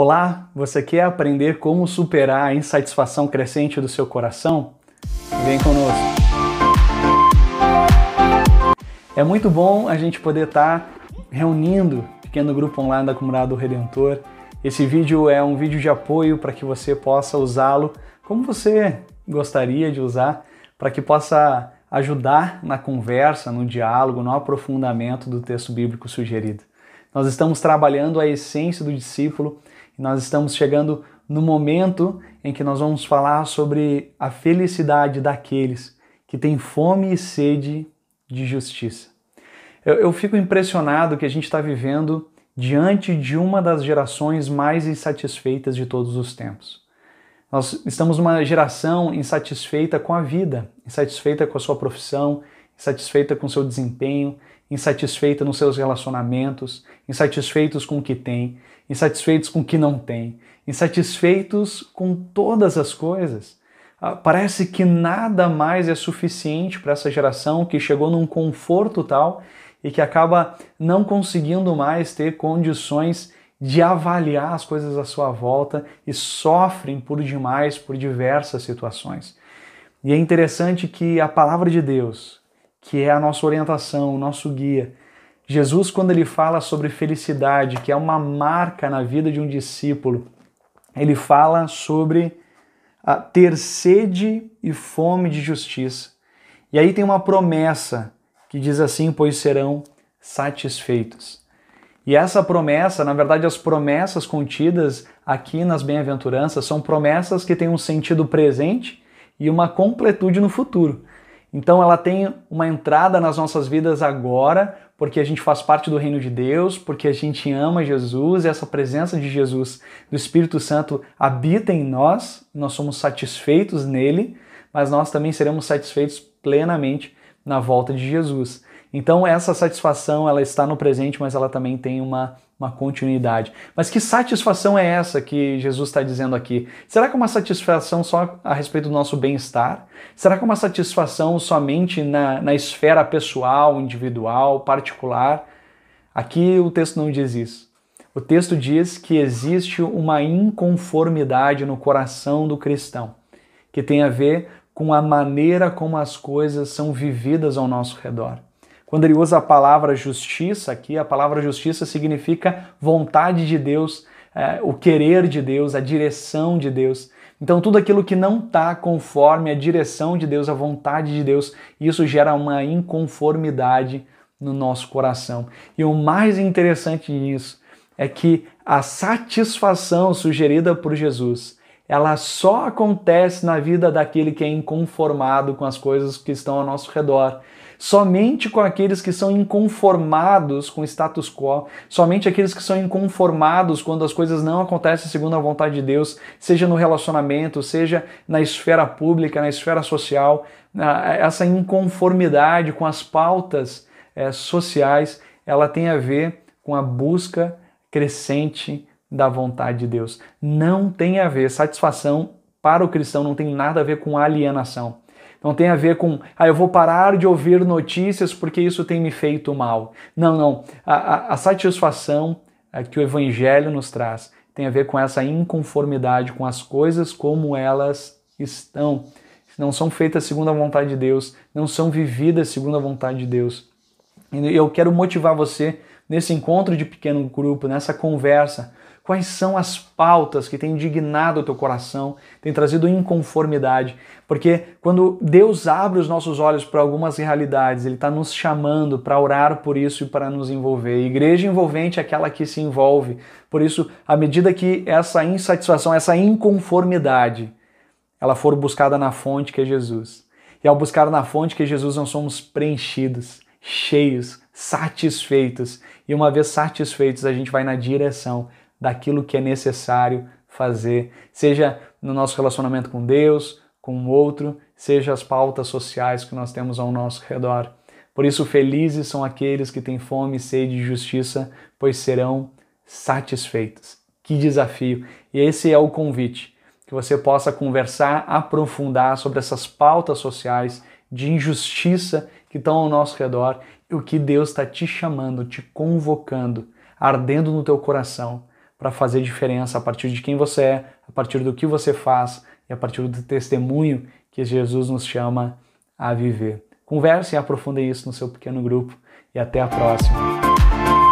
Olá, você quer aprender como superar a insatisfação crescente do seu coração? Vem conosco! É muito bom a gente poder estar reunindo pequeno grupo online da Comunidade do Redentor. Esse vídeo é um vídeo de apoio para que você possa usá-lo como você gostaria de usar, para que possa ajudar na conversa, no diálogo, no aprofundamento do texto bíblico sugerido. Nós estamos trabalhando a essência do discípulo nós estamos chegando no momento em que nós vamos falar sobre a felicidade daqueles que têm fome e sede de justiça. Eu, eu fico impressionado que a gente está vivendo diante de uma das gerações mais insatisfeitas de todos os tempos. Nós estamos uma geração insatisfeita com a vida, insatisfeita com a sua profissão, insatisfeita com seu desempenho, insatisfeita nos seus relacionamentos, insatisfeitos com o que tem, insatisfeitos com o que não tem, insatisfeitos com todas as coisas. Ah, parece que nada mais é suficiente para essa geração que chegou num conforto tal e que acaba não conseguindo mais ter condições de avaliar as coisas à sua volta e sofrem por demais por diversas situações. E é interessante que a palavra de Deus, que é a nossa orientação, o nosso guia. Jesus, quando ele fala sobre felicidade, que é uma marca na vida de um discípulo, ele fala sobre ter sede e fome de justiça. E aí tem uma promessa que diz assim: pois serão satisfeitos. E essa promessa, na verdade, as promessas contidas aqui nas bem-aventuranças são promessas que têm um sentido presente e uma completude no futuro. Então ela tem uma entrada nas nossas vidas agora, porque a gente faz parte do reino de Deus, porque a gente ama Jesus, e essa presença de Jesus, do Espírito Santo, habita em nós, nós somos satisfeitos nele, mas nós também seremos satisfeitos plenamente na volta de Jesus. Então essa satisfação ela está no presente, mas ela também tem uma, uma continuidade. Mas que satisfação é essa que Jesus está dizendo aqui? Será que é uma satisfação só a respeito do nosso bem-estar? Será que é uma satisfação somente na, na esfera pessoal, individual, particular? Aqui o texto não diz isso. O texto diz que existe uma inconformidade no coração do cristão, que tem a ver com a maneira como as coisas são vividas ao nosso redor. Quando ele usa a palavra justiça aqui, a palavra justiça significa vontade de Deus, é, o querer de Deus, a direção de Deus. Então, tudo aquilo que não está conforme a direção de Deus, a vontade de Deus, isso gera uma inconformidade no nosso coração. E o mais interessante nisso é que a satisfação sugerida por Jesus, ela só acontece na vida daquele que é inconformado com as coisas que estão ao nosso redor somente com aqueles que são inconformados com o status quo, somente aqueles que são inconformados quando as coisas não acontecem segundo a vontade de Deus, seja no relacionamento, seja na esfera pública, na esfera social, essa inconformidade com as pautas é, sociais, ela tem a ver com a busca crescente da vontade de Deus. Não tem a ver, satisfação para o cristão não tem nada a ver com alienação. Não tem a ver com, ah, eu vou parar de ouvir notícias porque isso tem me feito mal. Não, não. A, a, a satisfação que o Evangelho nos traz tem a ver com essa inconformidade com as coisas como elas estão. Não são feitas segundo a vontade de Deus, não são vividas segundo a vontade de Deus. E Eu quero motivar você nesse encontro de pequeno grupo, nessa conversa, Quais são as pautas que têm indignado o teu coração, têm trazido inconformidade? Porque quando Deus abre os nossos olhos para algumas realidades, Ele está nos chamando para orar por isso e para nos envolver. igreja envolvente é aquela que se envolve. Por isso, à medida que essa insatisfação, essa inconformidade, ela for buscada na fonte que é Jesus. E ao buscar na fonte que é Jesus, nós somos preenchidos, cheios, satisfeitos. E uma vez satisfeitos, a gente vai na direção daquilo que é necessário fazer, seja no nosso relacionamento com Deus, com o outro, seja as pautas sociais que nós temos ao nosso redor. Por isso, felizes são aqueles que têm fome e sede de justiça, pois serão satisfeitos. Que desafio! E esse é o convite, que você possa conversar, aprofundar sobre essas pautas sociais de injustiça que estão ao nosso redor e o que Deus está te chamando, te convocando, ardendo no teu coração para fazer diferença a partir de quem você é, a partir do que você faz e a partir do testemunho que Jesus nos chama a viver. Conversem e aprofundem isso no seu pequeno grupo e até a próxima.